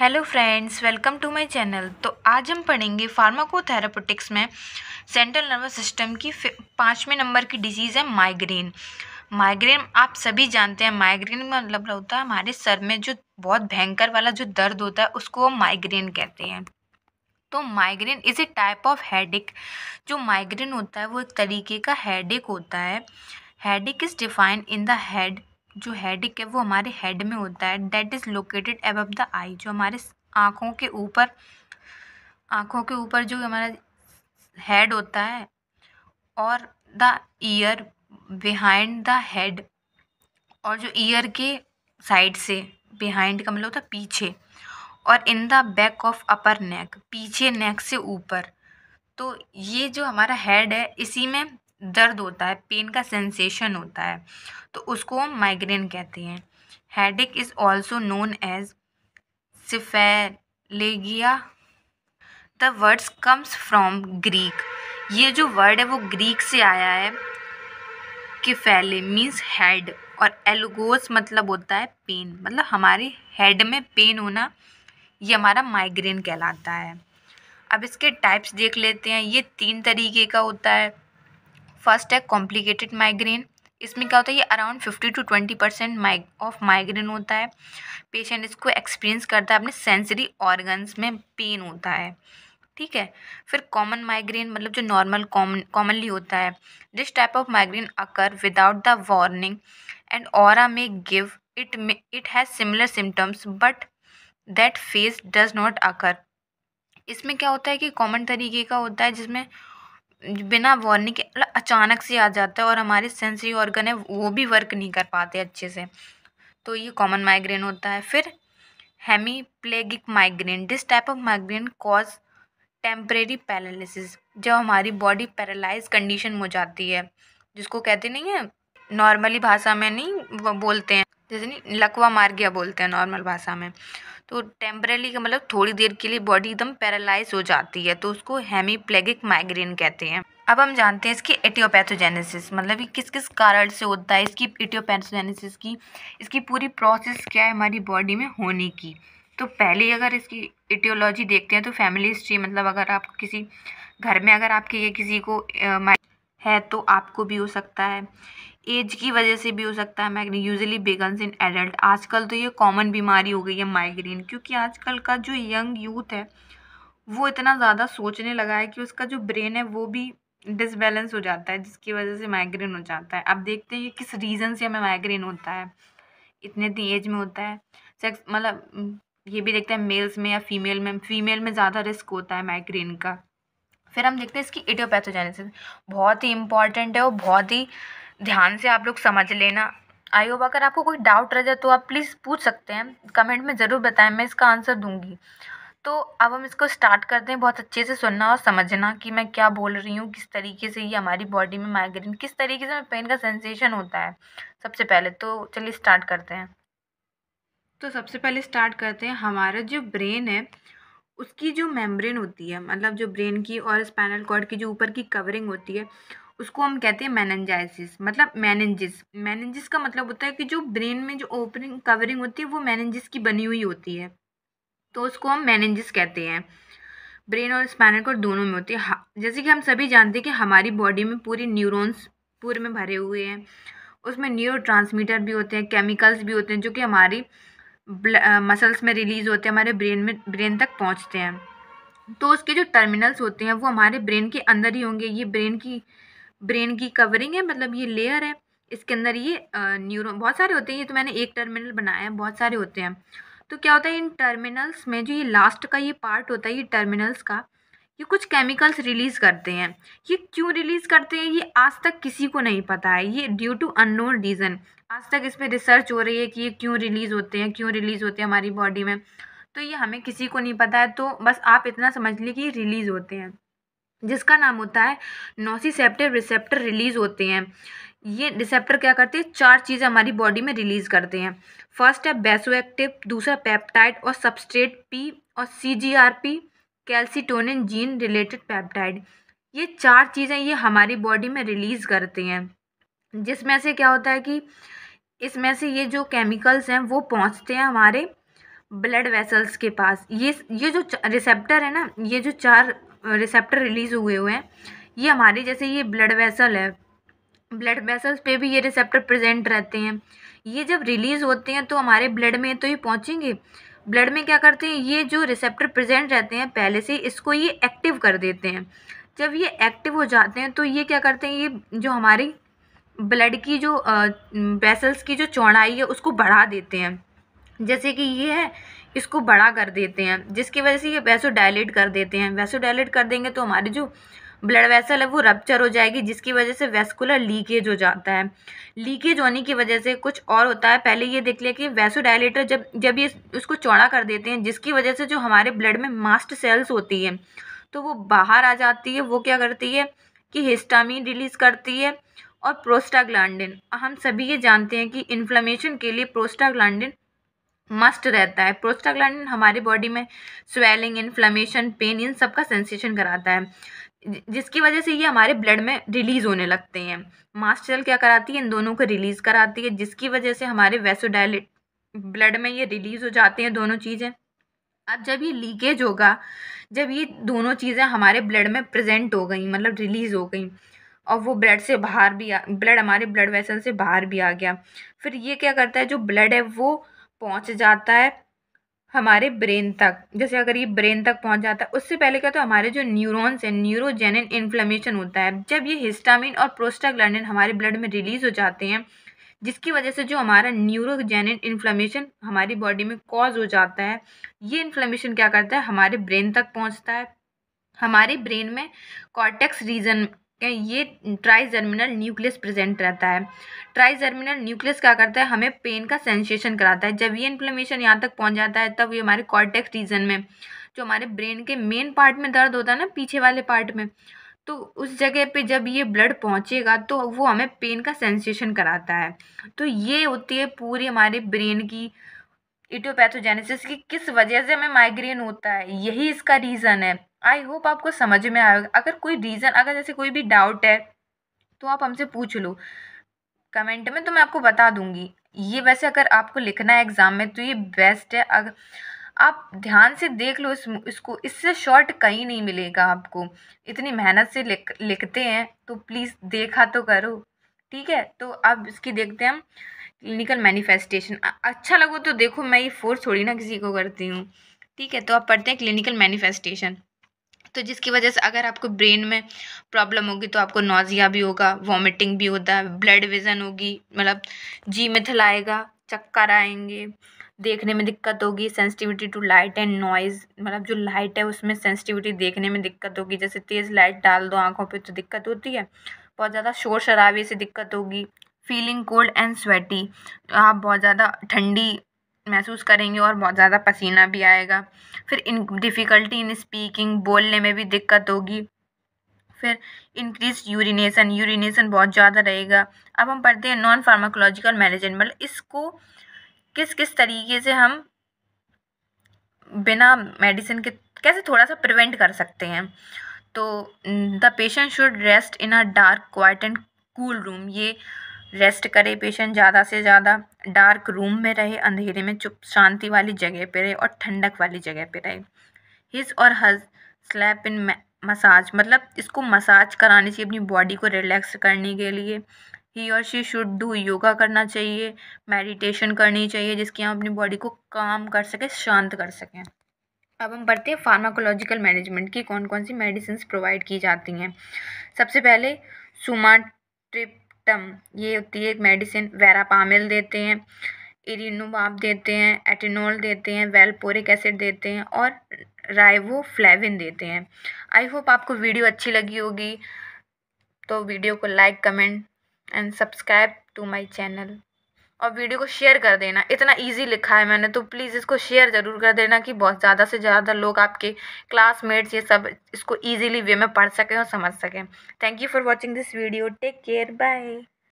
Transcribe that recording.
hello friends welcome to my channel तो आज हम पढ़ेंगे फार्माकोथेरापोटिक्स में सेंट्रल नर्वस सिस्टम की पाँचवें नंबर की डिजीज़ है माइग्रेन माइग्रेन आप सभी जानते हैं माइग्रेन का मतलब होता है हमारे सर में जो बहुत भयंकर वाला जो दर्द होता है उसको हम माइग्रेन कहते हैं तो migraine is a type of headache जो माइग्रेन होता है वो एक तरीके का हेडेक होता है headache is defined in the head जो हेडिक है वो हमारे हेड में होता है that is located above the eye जो हमारे आँखों के ऊपर आँखों के ऊपर जो हमारा हेड होता है और the ear behind the head और जो ईयर के साइड से बिहाइंड का मतलब होता है पीछे और in the back of upper neck पीछे नेक से ऊपर तो ये जो हमारा हेड है इसी में दर्द होता है पेन का सेंसेशन होता है तो उसको हम माइग्रेन कहते हैं headache is also known as cephalalgia the words comes from Greek ये जो वर्ड है वो ग्रीक से आया है किफेले मीन्स हेड और एलगोस मतलब होता है पेन मतलब हमारे हेड में पेन होना ये हमारा माइग्रेन कहलाता है अब इसके टाइप्स देख लेते हैं ये तीन तरीके का होता है फर्स्ट है कॉम्प्लिकेटेड माइग्रेन इसमें क्या होता है ये around fifty two twenty percent माइग ऑफ माइग्रेन होता है पेशेंट इसको एक्सपीरियंस करता है अपने सेंसरी ऑर्गन्स में पेन होता है ठीक है फिर कॉमन माइग्रेन मतलब जो नॉर्मल कॉमन कॉमनली होता है this type of migraine occur without the warning and और may give it it has similar symptoms but that phase does not occur इसमें क्या होता है कि कॉमन तरीके का होता है जिसमें बिना वार्निंग के मतलब अचानक से आ जाता है और हमारे सेंसरी ऑर्गन है वो भी वर्क नहीं कर पाते अच्छे से तो ये कॉमन माइग्रेन होता है फिर hemiplegic plegic migraine this type of migraine cause temporary paralysis जब हमारी बॉडी पैरालाइज कंडीशन में हो जाती है जिसको कहते नहीं है नॉर्मली भाषा में नहीं बोलते हैं जैसे नहीं लकवा मार गया बोलते हैं नॉर्मल भाषा में तो टेम्परेली का मतलब थोड़ी देर के लिए बॉडी एकदम पैरालाइज हो जाती है तो उसको हेमीप्लेगिक माइग्रेन कहते हैं अब हम जानते हैं इसकी एटियोपैथोजेनेसिस मतलब ये किस किस कारण से होता है इसकी एटियोपैथोजेनेसिस की इसकी पूरी प्रोसेस क्या है हमारी बॉडी में होने की तो पहले अगर इसकी एटियोलॉजी देखते हैं तो फैमिली हिस्ट्री मतलब अगर आप किसी घर में अगर आपके ये किसी को आ, है तो आपको भी हो सकता है एज की वजह से भी हो सकता है migraine usually begins in adult आजकल तो ये कॉमन बीमारी हो गई है माइग्रेन क्योंकि आजकल का जो यंग यूथ है वो इतना ज़्यादा सोचने लगा है कि उसका जो ब्रेन है वो भी डिसबैलेंस हो जाता है जिसकी वजह से माइग्रेन हो जाता है अब देखते हैं ये किस रीज़न से हमें माइग्रेन होता है इतने इतनी एज में होता है सेक्स मतलब हम्म, ये भी देखते हैं मेल्स में या फीमेल में फीमेल में ज़्यादा रिस्क होता है माइग्रेन का फिर हम देखते हैं इसकी एटियोपैथोजेनेसिस बहुत ही इंपॉर्टेंट है और बहुत ही ध्यान से आप लोग समझ लेना आई होप अगर आपको कोई डाउट रह जाए तो आप प्लीज़ पूछ सकते हैं कमेंट में ज़रूर बताएं मैं इसका आंसर दूंगी तो अब हम इसको स्टार्ट करते हैं बहुत अच्छे से सुनना और समझना कि मैं क्या बोल रही हूँ किस तरीके से ये हमारी बॉडी में माइग्रेन किस तरीके से पेन का सेंसेशन होता है सबसे पहले तो चलिए स्टार्ट करते हैं तो सबसे पहले स्टार्ट करते हैं हमारा जो ब्रेन है उसकी जो मेम्ब्रेन होती है मतलब जो ब्रेन की और स्पाइनल कॉर्ड की जो ऊपर की कवरिंग होती है उसको हम कहते हैं मैनेंजाइसिस मतलब मैनेंजिस मैनेंजिस का मतलब होता है कि जो ब्रेन में जो ओपनिंग कवरिंग होती है वो मैनेंजिस की बनी हुई होती है तो उसको हम मैनेंजिस कहते हैं ब्रेन और स्पाइनल कॉर्ड दोनों में होती है जैसे कि हम सभी जानते हैं कि हमारी बॉडी में पूरी न्यूरोन्स पूरे में भरे हुए हैं उसमें न्यूरो भी होते हैं केमिकल्स भी होते हैं जो कि हमारी मसल्स में रिलीज़ होते हैं हमारे ब्रेन में ब्रेन तक पहुंचते हैं तो उसके जो टर्मिनल्स होते हैं वो हमारे ब्रेन के अंदर ही होंगे ये ब्रेन की ब्रेन की कवरिंग है मतलब ये लेयर है इसके अंदर ये न्यूरो बहुत सारे होते हैं ये तो मैंने एक टर्मिनल बनाया है बहुत सारे होते हैं तो क्या होता है इन टर्मिनल्स में जो ये लास्ट का ये पार्ट होता है ये टर्मिनल्स का ये कुछ केमिकल्स रिलीज़ करते हैं ये क्यों रिलीज़ करते हैं ये आज तक किसी को नहीं पता है ये ड्यू टू अननोन रीज़न आज तक इस पर रिसर्च हो रही है कि ये क्यों रिलीज़ होते हैं क्यों रिलीज़ होते हैं हमारी बॉडी में तो ये हमें किसी को नहीं पता है तो बस आप इतना समझ लीजिए कि रिलीज़ होते हैं जिसका नाम होता है नोसीसेप्टिव रिसेप्टर रिलीज़ होते हैं ये रिसेप्टर क्या करते हैं चार चीज़ें हमारी बॉडी में रिलीज़ करते हैं फर्स्ट है बेसो एक्टिव दूसरा पेप्टाइड और सबस्ट्रेट पी और C G R P calcitonin gene related peptide ये चार चीज़ें ये हमारी बॉडी में रिलीज़ करते हैं जिसमें से क्या होता है कि इसमें से ये जो केमिकल्स हैं वो पहुँचते हैं हमारे ब्लड वेसल्स के पास ये ये जो रिसेप्टर है ना ये जो चार रिसेप्टर रिलीज़ हुए हुए हैं ये हमारे जैसे ये ब्लड वेसल है ब्लड वेसल्स पे भी ये रिसेप्टर प्रेजेंट रहते हैं ये जब रिलीज़ होते हैं तो हमारे ब्लड में तो ये पहुँचेंगे ब्लड में क्या करते हैं ये जो रिसेप्टर प्रेजेंट रहते हैं पहले से इसको ये एक्टिव कर देते हैं जब ये एक्टिव हो जाते हैं तो ये क्या करते हैं ये जो हमारी ब्लड की जो वेसल्स की जो चौड़ाई है उसको बढ़ा देते हैं जैसे कि ये है इसको बड़ा कर देते हैं जिसकी वजह से ये वैसो डायलेट कर देते हैं वैसो डायलेट कर देंगे तो हमारी जो ब्लड वेसल है वो रपच्चर हो जाएगी जिसकी वजह से वेस्कुलर लीकेज हो जाता है लीकेज होने की वजह से कुछ और होता है पहले ये देख लिया कि वैसो डायलेटर जब जब ये उसको चौड़ा कर देते हैं जिसकी वजह से जो हमारे ब्लड में मास्ट सेल्स होती है तो वो बाहर आ जाती है वो क्या करती है कि हिस्टामिन रिलीज करती है और प्रोस्टाग्लैंडिन हम सभी ये जानते हैं कि इन्फ्लेमेशन के लिए प्रोस्टाग्लैंडिन मस्ट रहता है प्रोस्टाग्लैंडिन हमारी बॉडी में स्वेलिंग इन्फ्लेमेशन पेन इन सब का सेंसेशन कराता है जिसकी वजह से ये हमारे ब्लड में रिलीज़ होने लगते हैं सेल क्या कराती है इन दोनों को रिलीज़ कराती है जिसकी वजह से हमारे वेसोडाइलेट ब्लड में ये रिलीज़ हो जाते हैं दोनों चीज़ें अब जब ये लीकेज होगा जब ये दोनों चीज़ें हमारे ब्लड में प्रेजेंट हो गई मतलब रिलीज़ हो गई और वो ब्लड से बाहर भी आ ब्लड हमारे ब्लड वेसल से बाहर भी आ गया फिर ये क्या करता है जो ब्लड है वो पहुंच जाता है हमारे ब्रेन तक जैसे अगर ये ब्रेन तक पहुंच जाता है उससे पहले क्या तो हमारे जो न्यूरॉन्स हैं न्यूरोजेनिन इन्फ्लेमेशन होता है जब ये हिस्टामिन और प्रोस्टाग्लैंडिन हमारे ब्लड में रिलीज हो जाते हैं जिसकी वजह से जो हमारा न्यूरोजेनिन इन्फ्लेमेशन हमारी बॉडी में कॉज हो जाता है ये इन्फ्लेमेशन क्या करता है हमारे ब्रेन तक पहुँचता है हमारे ब्रेन में कॉर्टेक्स रीजन ये ट्राई जर्मिनल न्यूक्लियस प्रेजेंट रहता है ट्राई जर्मिनल न्यूक्लियस क्या करता है हमें पेन का सेंसेशन कराता है जब ये इन्फ्लेमेशन यहाँ तक पहुँच जाता है तब ये हमारे कॉर्टेक्स रीजन में जो हमारे ब्रेन के मेन पार्ट में दर्द होता है ना पीछे वाले पार्ट में तो उस जगह पे जब ये ब्लड पहुँचेगा तो वो हमें पेन का सेंसेशन कराता है तो ये होती है पूरी हमारे ब्रेन की इटोपैथोजेनेसिस की किस वजह से हमें माइग्रेन होता है यही इसका रीज़न है आई होप आपको समझ में आएगा अगर कोई रीज़न अगर जैसे कोई भी डाउट है तो आप हमसे पूछ लो कमेंट में तो मैं आपको बता दूंगी ये वैसे अगर आपको लिखना है एग्ज़ाम में तो ये बेस्ट है अगर आप ध्यान से देख लो इस इसको इससे शॉर्ट कहीं नहीं मिलेगा आपको इतनी मेहनत से लिख लिखते हैं तो प्लीज़ देखा तो करो ठीक है तो अब इसकी देखते हैं हम क्लिनिकल मैनिफेस्टेशन अच्छा लगो तो देखो मैं ये फोर्स थोड़ी ना किसी को करती हूँ ठीक है तो आप पढ़ते हैं क्लिनिकल मैनिफेस्टेशन तो जिसकी वजह से अगर आपको ब्रेन में प्रॉब्लम होगी तो आपको नोजिया भी होगा वॉमिटिंग भी होता है ब्लड विजन होगी मतलब जी में थलाएगा चक्कर आएंगे देखने में दिक्कत होगी sensitivity to light and noise मतलब जो लाइट है उसमें सेंसिटिविटी देखने में दिक्कत होगी जैसे तेज़ लाइट डाल दो आँखों पे तो दिक्कत होती है बहुत ज़्यादा शोर शराबे से दिक्कत होगी फीलिंग कोल्ड एंड स्वेटी आप बहुत ज़्यादा ठंडी महसूस करेंगे और बहुत ज़्यादा पसीना भी आएगा फिर इन डिफ़िकल्टी इन स्पीकिंग बोलने में भी दिक्कत होगी फिर इंक्रीज यूरिनेशन यूरिनेशन बहुत ज़्यादा रहेगा अब हम पढ़ते हैं नॉन फार्माकोलॉजिकल मतलब इसको किस किस तरीके से हम बिना मेडिसिन के कैसे थोड़ा सा प्रिवेंट कर सकते हैं तो the patient should rest in a dark quiet and cool room ये रेस्ट करे पेशेंट ज़्यादा से ज़्यादा डार्क रूम में रहे अंधेरे में चुप शांति वाली जगह पे रहे और ठंडक वाली जगह पे रहे हिज और हज स्लैप इन मसाज मतलब इसको मसाज करानी चाहिए अपनी बॉडी को रिलैक्स करने के लिए ही और शी शुड डू योगा करना चाहिए मेडिटेशन करनी चाहिए जिसकी हम अपनी बॉडी को काम कर सकें शांत कर सकें अब हम बढ़ते हैं फार्माकोलॉजिकल मैनेजमेंट की कौन कौन सी मेडिसिन प्रोवाइड की जाती हैं सबसे पहले सुमा ट्रिप टम ये होती है एक मेडिसिन वैरापामिल देते हैं इरिनुमाब देते हैं एटिनोल देते हैं वेलपोरिक एसिड देते हैं और राइवोफ्लेविन देते हैं आई होप आपको वीडियो अच्छी लगी होगी तो वीडियो को like comment and subscribe to my channel और वीडियो को शेयर कर देना इतना इजी लिखा है मैंने तो प्लीज़ इसको शेयर ज़रूर कर देना कि बहुत ज़्यादा से ज़्यादा लोग आपके क्लासमेट्स ये सब इसको इजीली वे में पढ़ सकें और समझ सकें thank you for watching this video take care bye